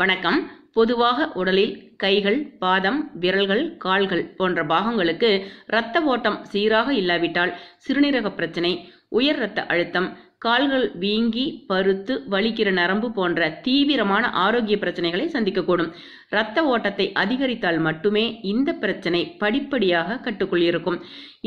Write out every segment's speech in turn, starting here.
வணக்கம் பொதுவாக உடலில் கைகள் பாதம் விரல்கள் கால்கள் போன்ற பாகங்களுக்கு இரத்த ஓட்டம் சீராக இல்லாவிட்டால் சிறுநீரக பிரச்சனை உயர் இரத்த அழுத்தம் கால்கள் வீங்கி பருத்து வலிக்கிற நரம்பு போன்ற தீவிரமான ஆரோக்கிய பிரச்சனைகளை சந்திக்கக்கூடும் இரத்த ஓட்டத்தை அதிகரித்தால் மட்டுமே இந்த பிரச்சனை படிப்படியாக கட்டுக்குள் இருக்கும்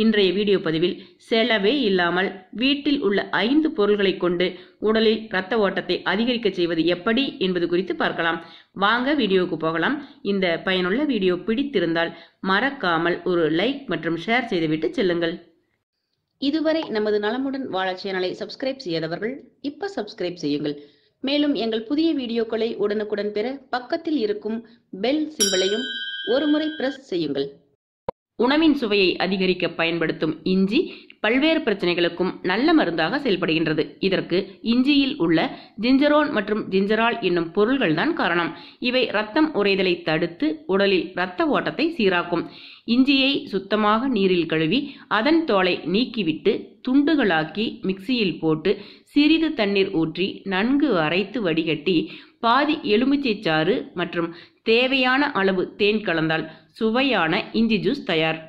இன்றைய வீடியோ பதிவில் செலவே இல்லாமல் வீட்டில் உள்ள ஐந்து பொருள்களை கொண்டு உடலில் இரத்த ஓட்டத்தை அதிகரிக்க செய்வது எப்படி என்பது குறித்து பார்க்கலாம் வாங்க வீடியோவுக்கு போகலாம் இந்த பயனுள்ள வீடியோ பிடித்திருந்தால் மறக்காமல் ஒரு லைக் மற்றும் ஷேர் செய்துவிட்டு செல்லுங்கள் இதுவரை நமது நலமுடன் வாழ சேனலை சப்ஸ்கிரைப் செய்யாதவர்கள் இப்ப சப்ஸ்கிரைப் செய்யுங்கள் மேலும் எங்கள் புதிய வீடியோக்களை உடனுக்குடன் பெற பக்கத்தில் இருக்கும் பெல் சிம்பிளையும் ஒருமுறை பிரஸ் செய்யுங்கள் உணவின் சுவையை அதிகரிக்க பயன்படுத்தும் இஞ்சி பல்வேறு பிரச்சனைகளுக்கும் நல்ல மருந்தாக செயல்படுகின்றது இதற்கு இஞ்சியில் உள்ள ஜிஞ்சரோன் மற்றும் ஜிஞ்சரால் என்னும் தான் காரணம் இவை ரத்தம் உறைதலை தடுத்து உடலில் இரத்த ஓட்டத்தை சீராக்கும் இஞ்சியை சுத்தமாக நீரில் கழுவி அதன் தோலை நீக்கிவிட்டு துண்டுகளாக்கி மிக்சியில் போட்டு சிறிது தண்ணீர் ஊற்றி நன்கு அரைத்து வடிகட்டி பாதி எலுமிச்சை சாறு மற்றும் தேவையான அளவு தேன் கலந்தால் சுவையான இஞ்சி ஜூஸ் தயார்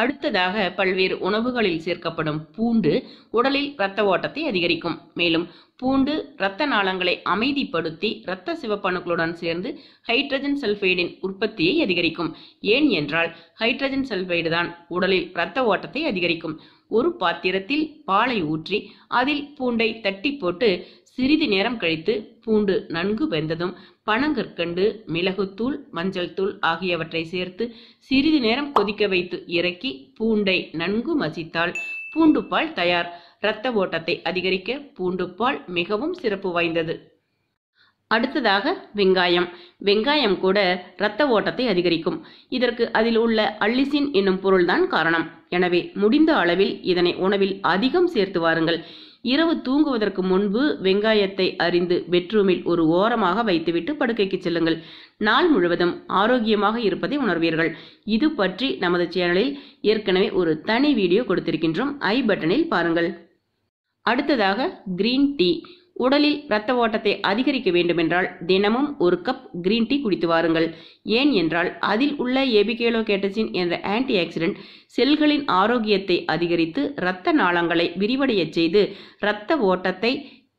அடுத்ததாக பல்வேறு உணவுகளில் சேர்க்கப்படும் பூண்டு உடலில் இரத்த ஓட்டத்தை அதிகரிக்கும் மேலும் பூண்டு இரத்த நாளங்களை அமைதிப்படுத்தி இரத்த சிவப்பணுக்களுடன் சேர்ந்து ஹைட்ரஜன் சல்ஃபைடின் உற்பத்தியை அதிகரிக்கும் ஏன் என்றால் ஹைட்ரஜன் சல்ஃபைடு தான் உடலில் இரத்த ஓட்டத்தை அதிகரிக்கும் ஒரு பாத்திரத்தில் பாலை ஊற்றி அதில் பூண்டை தட்டி போட்டு சிறிது நேரம் கழித்து பூண்டு நன்கு வெந்ததும் பனங்கற்கண்டு மிளகுத்தூள் மஞ்சள் தூள் ஆகியவற்றை சேர்த்து சிறிது நேரம் கொதிக்க வைத்து இறக்கி பூண்டை நன்கு மசித்தால் பூண்டுப்பால் தயார் இரத்த ஓட்டத்தை அதிகரிக்க பூண்டுப்பால் மிகவும் சிறப்பு வாய்ந்தது அடுத்ததாக வெங்காயம் வெங்காயம் கூட இரத்த ஓட்டத்தை அதிகரிக்கும் இதற்கு அதில் உள்ள அல்லிசின் என்னும் பொருள்தான் காரணம் எனவே முடிந்த அளவில் இதனை உணவில் அதிகம் சேர்த்து வாருங்கள் இரவு தூங்குவதற்கு முன்பு வெங்காயத்தை அறிந்து பெட்ரூமில் ஒரு ஓரமாக வைத்துவிட்டு படுக்கைக்கு செல்லுங்கள் நாள் முழுவதும் ஆரோக்கியமாக இருப்பதை உணர்வீர்கள் இது பற்றி நமது சேனலில் ஏற்கனவே ஒரு தனி வீடியோ கொடுத்திருக்கின்றோம் ஐ பட்டனில் பாருங்கள் அடுத்ததாக கிரீன் டீ உடலில் இரத்த ஓட்டத்தை அதிகரிக்க வேண்டுமென்றால் தினமும் ஒரு கப் கிரீன் டீ குடித்து வாருங்கள் ஏன் என்றால் அதில் உள்ள எபிகேலோ கேட்டசின் என்ற ஆன்டி ஆக்சிடென்ட் செல்களின் ஆரோக்கியத்தை அதிகரித்து இரத்த நாளங்களை விரிவடையச் செய்து இரத்த ஓட்டத்தை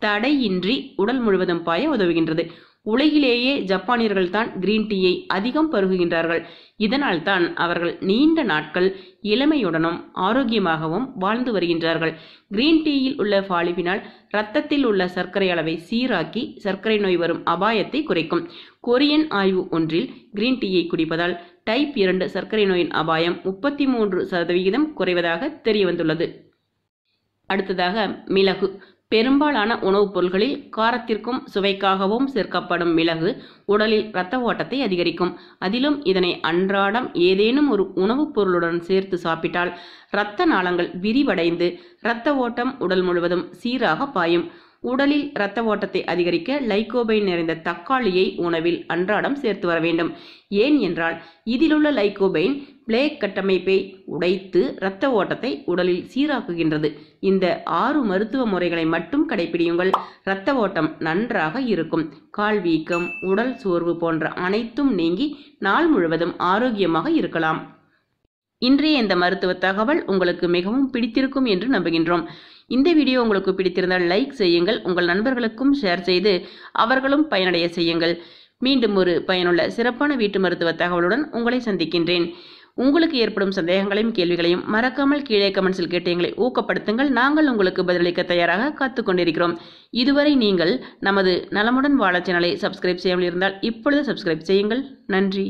தடையின்றி உடல் முழுவதும் பாய உதவுகின்றது உலகிலேயே ஜப்பானியர்கள் தான் கிரீன் டீயை அதிகம் பருகுகின்றார்கள் இதனால் தான் அவர்கள் நீண்ட நாட்கள் இளமையுடனும் ஆரோக்கியமாகவும் வாழ்ந்து வருகின்றார்கள் கிரீன் டீயில் உள்ள ஃபாலிபினால் இரத்தத்தில் உள்ள சர்க்கரை அளவை சீராக்கி சர்க்கரை நோய் வரும் அபாயத்தை குறைக்கும் கொரியன் ஆய்வு ஒன்றில் கிரீன் டீயை குடிப்பதால் டைப் இரண்டு சர்க்கரை நோயின் அபாயம் முப்பத்தி மூன்று சதவிகிதம் குறைவதாக தெரியவந்துள்ளது அடுத்ததாக மிளகு பெரும்பாலான உணவுப் பொருட்களில் காரத்திற்கும் சுவைக்காகவும் சேர்க்கப்படும் மிளகு உடலில் இரத்த ஓட்டத்தை அதிகரிக்கும் அதிலும் இதனை அன்றாடம் ஏதேனும் ஒரு உணவுப் பொருளுடன் சேர்த்து சாப்பிட்டால் இரத்த நாளங்கள் விரிவடைந்து இரத்த ஓட்டம் உடல் முழுவதும் சீராக பாயும் உடலில் இரத்த ஓட்டத்தை அதிகரிக்க லைகோபைன் நிறைந்த தக்காளியை உணவில் அன்றாடம் சேர்த்து வர வேண்டும் ஏன் என்றால் இதிலுள்ள லைகோபைன் பிளேக் கட்டமைப்பை உடைத்து இரத்த ஓட்டத்தை உடலில் சீராக்குகின்றது இந்த ஆறு மருத்துவ முறைகளை மட்டும் கடைபிடியுங்கள் இரத்த ஓட்டம் நன்றாக இருக்கும் கால் வீக்கம் உடல் சோர்வு போன்ற அனைத்தும் நீங்கி நாள் முழுவதும் ஆரோக்கியமாக இருக்கலாம் இன்றைய இந்த மருத்துவ தகவல் உங்களுக்கு மிகவும் பிடித்திருக்கும் என்று நம்புகின்றோம் இந்த வீடியோ உங்களுக்கு பிடித்திருந்தால் லைக் செய்யுங்கள் உங்கள் நண்பர்களுக்கும் ஷேர் செய்து அவர்களும் பயனடைய செய்யுங்கள் மீண்டும் ஒரு பயனுள்ள சிறப்பான வீட்டு மருத்துவ தகவலுடன் உங்களை சந்திக்கின்றேன் உங்களுக்கு ஏற்படும் சந்தேகங்களையும் கேள்விகளையும் மறக்காமல் கீழே கமெண்ட்ஸில் கேட்டு எங்களை ஊக்கப்படுத்துங்கள் நாங்கள் உங்களுக்கு பதிலளிக்க தயாராக காத்து கொண்டிருக்கிறோம் இதுவரை நீங்கள் நமது நலமுடன் வாழ சேனலை சப்ஸ்கிரைப் செய்யாமல் இருந்தால் இப்பொழுது சப்ஸ்கிரைப் செய்யுங்கள் நன்றி